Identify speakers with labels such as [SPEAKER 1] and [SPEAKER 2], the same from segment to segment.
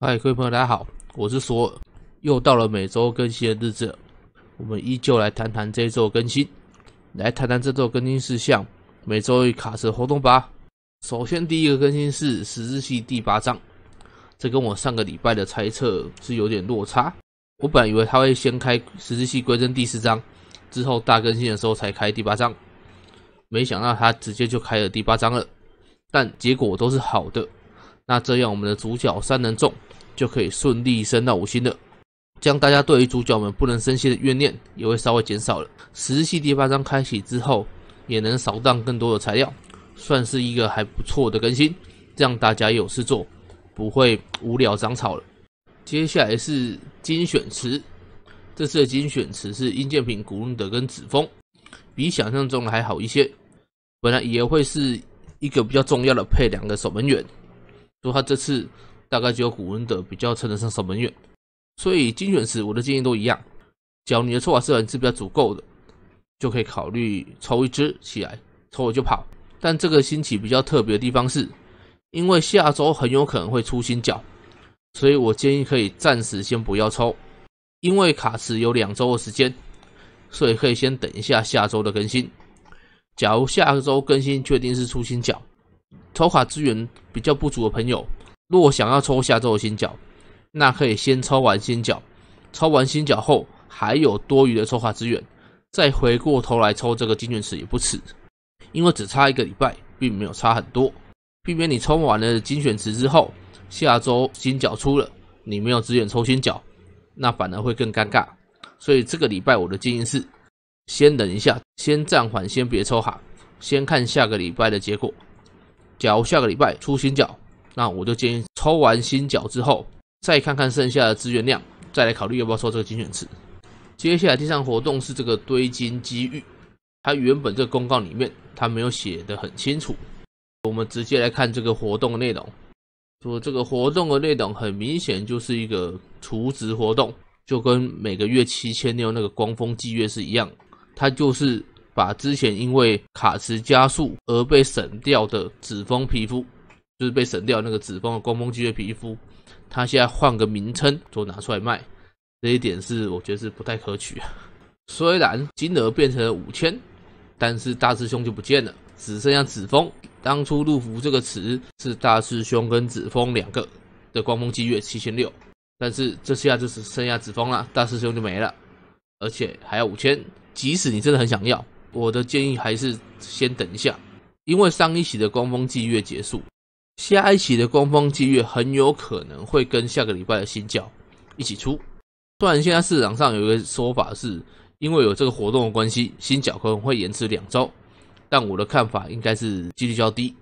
[SPEAKER 1] 嗨，各位朋友，大家好，我是索，尔，又到了每周更新的日子，我们依旧来谈谈这周更新，来谈谈这周更新事项。每周一卡车活动吧。首先，第一个更新是十字系第八章，这跟我上个礼拜的猜测是有点落差。我本来以为他会先开十字系归真第四章，之后大更新的时候才开第八章，没想到他直接就开了第八章了。但结果都是好的，那这样我们的主角三人众。就可以顺利升到五星了。这样大家对于主角们不能升星的怨念也会稍微减少了。实诗第八章开启之后，也能扫荡更多的材料，算是一个还不错的更新，让大家有事做，不会无聊长草了。接下来是精选池，这次的精选池是殷建平、古润德跟子峰，比想象中还好一些。本来也会是一个比较重要的配两个守门员，不他这次。大概只有古文的比较称得上守门员，所以精选时我的建议都一样，只要你的抽卡资源是比较足够的，就可以考虑抽一支起来，抽了就跑。但这个星期比较特别的地方是，因为下周很有可能会出新角，所以我建议可以暂时先不要抽，因为卡池有两周的时间，所以可以先等一下下周的更新。假如下周更新确定是出新角，抽卡资源比较不足的朋友。若想要抽下周的星角，那可以先抽完星角，抽完星角后还有多余的抽卡资源，再回过头来抽这个精选池也不迟，因为只差一个礼拜，并没有差很多。避免你抽完了精选池之后，下周星角出了，你没有资源抽星角，那反而会更尴尬。所以这个礼拜我的建议是，先等一下，先暂缓，先别抽哈，先看下个礼拜的结果。假如下个礼拜出星角，那我就建议抽完新角之后，再看看剩下的资源量，再来考虑要不要抽这个精选池。接下来第三活动是这个“堆金机遇”，它原本这公告里面它没有写的很清楚，我们直接来看这个活动的内容。说这个活动的内容很明显就是一个储值活动，就跟每个月七千六那个光风祭月是一样，它就是把之前因为卡池加速而被省掉的紫风皮肤。就是被省掉那个紫风的光风霁月皮肤，他现在换个名称都拿出来卖，这一点是我觉得是不太可取啊。虽然金额变成了五千，但是大师兄就不见了，只剩下紫风。当初入服这个词是大师兄跟紫风两个的光风霁月七千六，但是这下就是剩下紫风了，大师兄就没了，而且还要五千。即使你真的很想要，我的建议还是先等一下，因为上一期的光风霁月结束。下一期的官方积月很有可能会跟下个礼拜的新角一起出。虽然现在市场上有一个说法是，因为有这个活动的关系，新角可能会延迟两周，但我的看法应该是几率较低，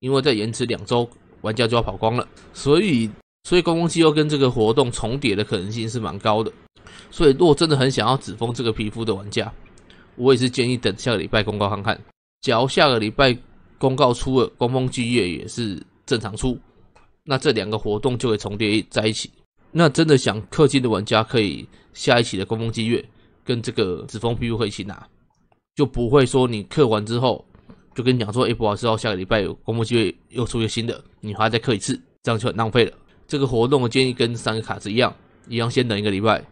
[SPEAKER 1] 因为在延迟两周，玩家就要跑光了。所以，所以官方机构跟这个活动重叠的可能性是蛮高的。所以，如果真的很想要紫风这个皮肤的玩家，我也是建议等下个礼拜公告看看。假如下个礼拜公告出了官方积月，也是。正常出，那这两个活动就会重叠在一起。那真的想氪金的玩家可以下一期的攻风机月跟这个紫峰 p 可以一起拿，就不会说你氪完之后就跟你讲说，哎，不好意思，下个礼拜有公风机月又出一个新的，你还要再氪一次，这样就很浪费了。这个活动我建议跟三个卡是一样，一样先等一个礼拜，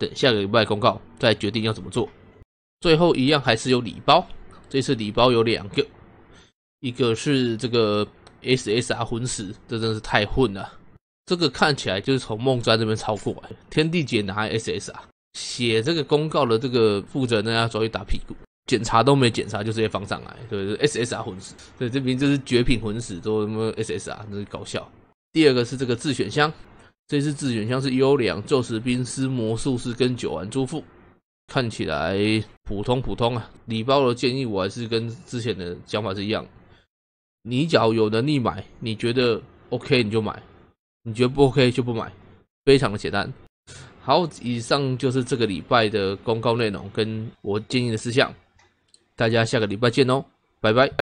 [SPEAKER 1] 等下个礼拜公告再决定要怎么做。最后一样还是有礼包，这次礼包有两个，一个是这个。S S R 魂石，这真是太混了。这个看起来就是从梦砖这边抄过来。天地姐拿 S S R 写这个公告的这个负责人要走去打屁股。检查都没检查就直接放上来，对 S S R 魂石，对这边就是绝品魂石都什么 S S R，真是搞笑。第二个是这个自选箱，这次自选箱是优良、宙斯冰丝、魔术师跟九丸朱父，看起来普通普通啊。礼包的建议我还是跟之前的想法是一样。你只要有能力买，你觉得 OK 你就买，你觉得不 OK 就不买，非常的简单。好，以上就是这个礼拜的公告内容跟我建议的事项，大家下个礼拜见哦，拜拜。